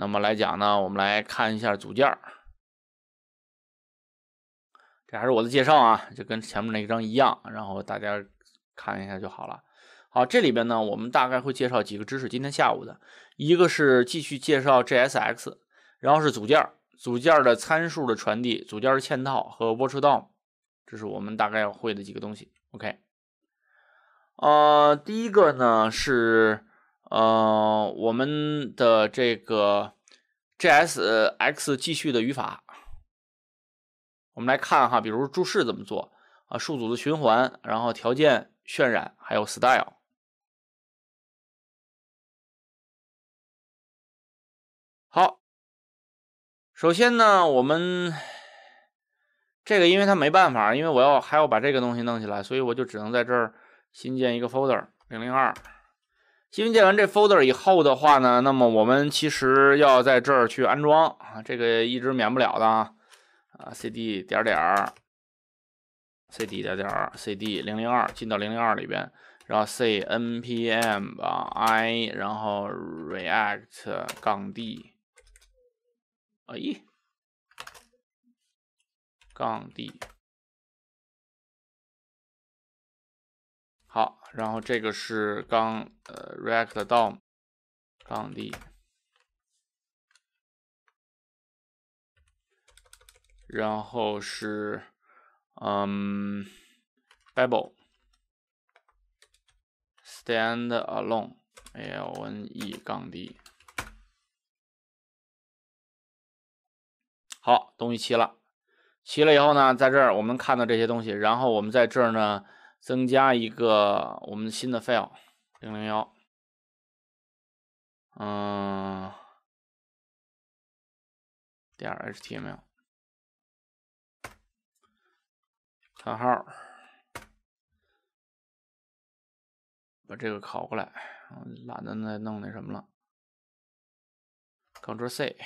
那么来讲呢，我们来看一下组件儿，这还是我的介绍啊，就跟前面那一张一样，然后大家看一下就好了。好，这里边呢，我们大概会介绍几个知识。今天下午的一个是继续介绍 JSX，然后是组件儿、组件儿的参数的传递、组件儿嵌套和 w a t a l d o m 这是我们大概要会的几个东西。OK，呃，第一个呢是。嗯，我们的这个 JSX 继续的语法，我们来看哈，比如注释怎么做啊，数组的循环，然后条件渲染，还有 style。好，首先呢，我们这个因为它没办法，因为我要还要把这个东西弄起来，所以我就只能在这儿新建一个 folder 零零二。新建完这 folder 以后的话呢，那么我们其实要在这儿去安装啊，这个一直免不了的啊啊，cd 点点，cd 点点，cd 零零二进到零零二里边，然后 cnpm i 然后 react 杠 d 啊一杠 d 好，然后这个是刚呃 React DOM 杠 D，然后是嗯 Babel Stand Alone L O N E 杠 D。好，东西齐了，齐了以后呢，在这儿我们看到这些东西，然后我们在这儿呢。增加一个我们新的 file 零零幺，嗯，.html，叹号，把这个拷过来，懒得再弄那什么了，Ctrl+C。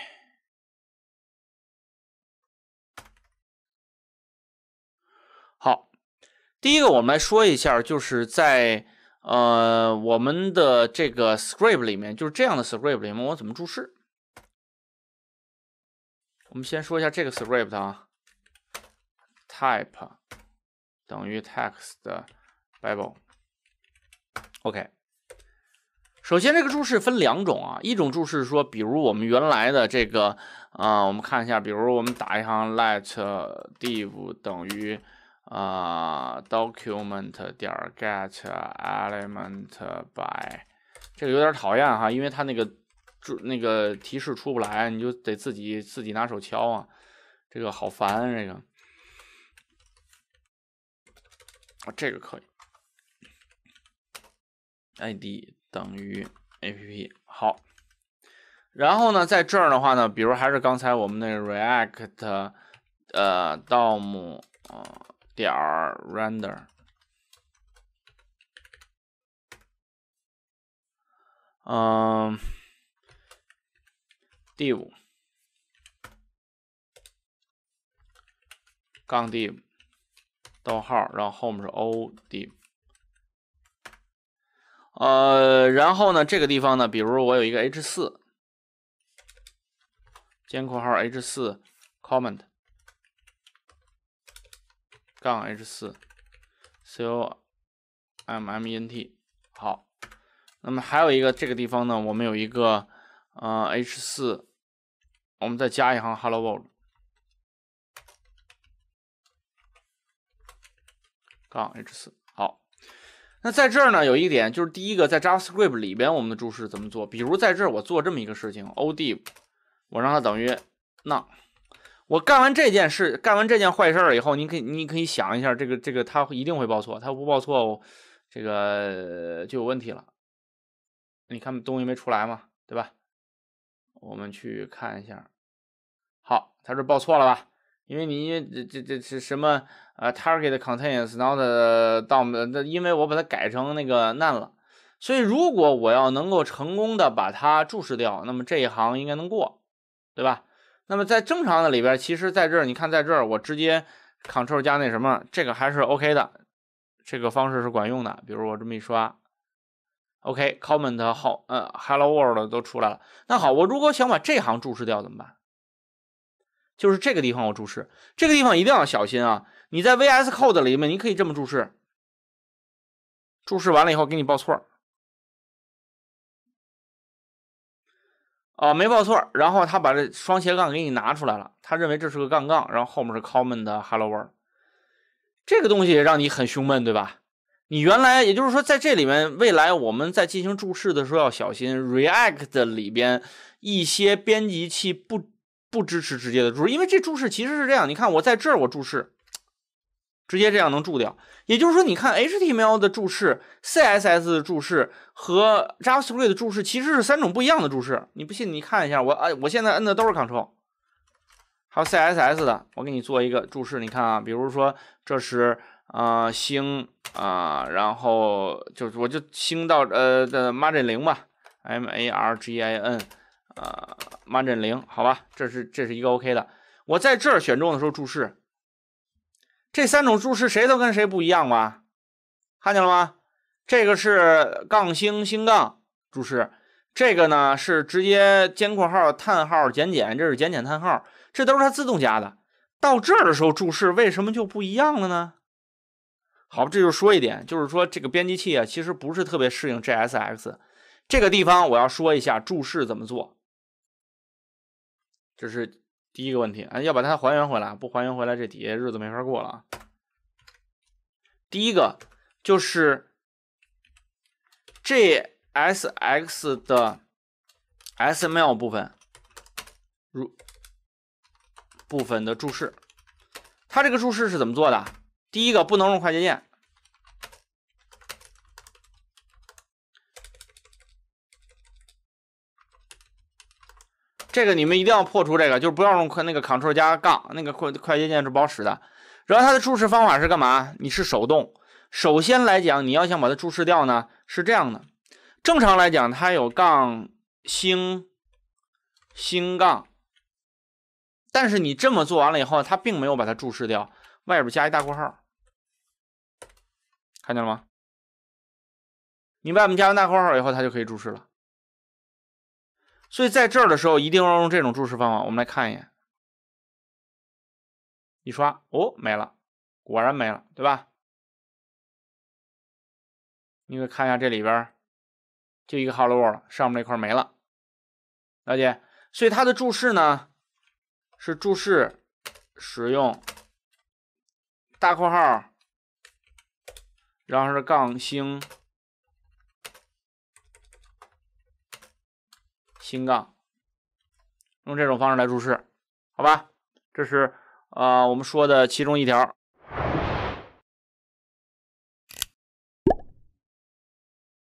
第一个，我们来说一下，就是在呃我们的这个 script 里面，就是这样的 script 里面，我怎么注释？我们先说一下这个 script 啊，type 等于 t e x t b i b l e o k 首先，这个注释分两种啊，一种注释说，比如我们原来的这个，啊，我们看一下，比如我们打一行 let div 等于啊，document 点儿 get element by 这个有点讨厌哈，因为它那个注那个提示出不来，你就得自己自己拿手敲啊，这个好烦这个。啊，这个可以，id 等于 app 好。然后呢，在这儿的话呢，比如还是刚才我们那 React 呃 dom 啊。点 render，嗯，div，杠 div，逗号，然后后面是 o div，呃，然后呢，这个地方呢，比如我有一个 h 四，尖括号 h 四 comment。杠 h 四，c o m m e n t 好，那么还有一个这个地方呢，我们有一个嗯 h 四，我们再加一行 hello world。杠 h 四好，那在这儿呢有一点就是第一个在 JavaScript 里边我们的注释怎么做？比如在这儿我做这么一个事情，o d 我让它等于 None。我干完这件事，干完这件坏事以后，你可以你可以想一下，这个这个他一定会报错，他不报错，这个就有问题了。你看东西没出来嘛，对吧？我们去看一下，好，他是报错了吧？因为你这这这是什么啊？Target contains not d o m e 那因为我把它改成那个难了，所以如果我要能够成功的把它注释掉，那么这一行应该能过，对吧？那么在正常的里边，其实在这儿，你看在这儿，我直接 c t r l 加那什么，这个还是 OK 的，这个方式是管用的。比如我这么一刷，OK，comment 后，呃，Hello World 都出来了。那好，我如果想把这行注释掉怎么办？就是这个地方我注释，这个地方一定要小心啊！你在 VS Code 里面，你可以这么注释，注释完了以后给你报错。啊，没报错。然后他把这双斜杠给你拿出来了，他认为这是个杠杠，然后后面是 common 的 hello word。这个东西让你很胸闷，对吧？你原来也就是说，在这里面，未来我们在进行注释的时候要小心。React 里边一些编辑器不不支持直接的注释，因为这注释其实是这样。你看，我在这儿我注释。直接这样能注掉，也就是说，你看 HTML 的注释、CSS 的注释和 JavaScript 的注释其实是三种不一样的注释。你不信，你看一下，我按我现在摁的都是 Ctrl，还有 CSS 的，我给你做一个注释，你看啊，比如说这是啊星啊，然后就是我就星到呃的 margin 零吧，m a r g i n 啊 margin 零，好吧，这是这是一个 OK 的。我在这儿选中的时候注释。这三种注释谁都跟谁不一样吧？看见了吗？这个是杠星星杠注释，这个呢是直接尖括号叹号减减，这是减减叹号，这都是它自动加的。到这儿的时候，注释为什么就不一样了呢？好，这就是说一点，就是说这个编辑器啊，其实不是特别适应 JSX。这个地方我要说一下注释怎么做，就是。第一个问题，啊，要把它还原回来，不还原回来，这底下日子没法过了啊。第一个就是 JSX 的 s m l 部分，如部分的注释，它这个注释是怎么做的？第一个不能用快捷键。这个你们一定要破除，这个就是不要用快那个 Ctrl 加杠那个快快捷键是不好使的。然后它的注释方法是干嘛？你是手动。首先来讲，你要想把它注释掉呢，是这样的。正常来讲，它有杠星星杠，但是你这么做完了以后，它并没有把它注释掉，外边加一大括号，看见了吗？你外面加完大括号以后，它就可以注释了。所以在这儿的时候，一定要用这种注释方法。我们来看一眼，一刷哦，没了，果然没了，对吧？你可以看一下这里边，就一个 hello 了，上面那块没了，了解。所以它的注释呢，是注释使用大括号，然后是杠星。金杠，用这种方式来注释，好吧？这是呃，我们说的其中一条。